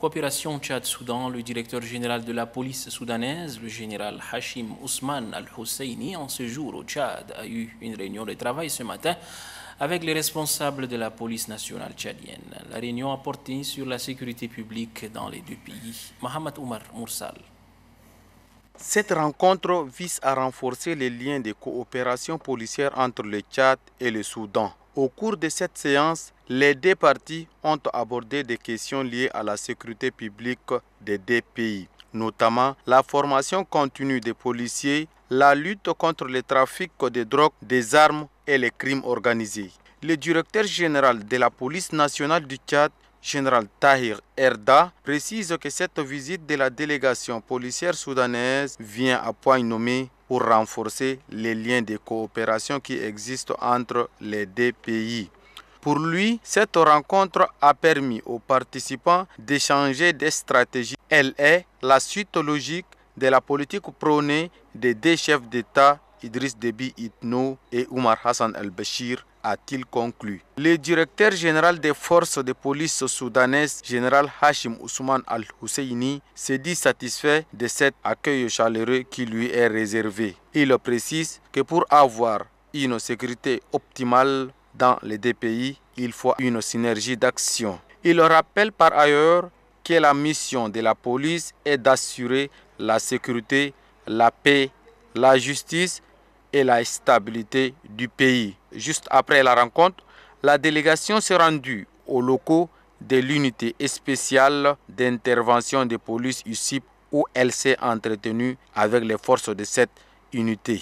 Coopération Tchad-Soudan, le directeur général de la police soudanaise, le général Hashim Ousmane al husseini en ce jour au Tchad, a eu une réunion de travail ce matin avec les responsables de la police nationale tchadienne. La réunion a porté sur la sécurité publique dans les deux pays. Mohamed Oumar Moursal. Cette rencontre vise à renforcer les liens de coopération policière entre le Tchad et le Soudan. Au cours de cette séance, les deux parties ont abordé des questions liées à la sécurité publique des deux pays, notamment la formation continue des policiers, la lutte contre le trafic de drogue, des armes et les crimes organisés. Le directeur général de la police nationale du Tchad, général Tahir Erda, précise que cette visite de la délégation policière soudanaise vient à point nommé pour renforcer les liens de coopération qui existent entre les deux pays. Pour lui, cette rencontre a permis aux participants d'échanger des stratégies. Elle est la suite logique de la politique prônée des deux chefs d'État, Idriss Deby Itno et Oumar Hassan el bashir a-t-il conclu. Le directeur général des forces de police soudanaises, général Hashim Ousmane Al-Husseini, s'est dit satisfait de cet accueil chaleureux qui lui est réservé. Il précise que pour avoir une sécurité optimale dans les deux pays, il faut une synergie d'action. Il rappelle par ailleurs que la mission de la police est d'assurer la sécurité, la paix, la justice et la stabilité du pays. Juste après la rencontre, la délégation s'est rendue aux locaux de l'unité spéciale d'intervention de police USIP où elle s'est entretenue avec les forces de cette unité.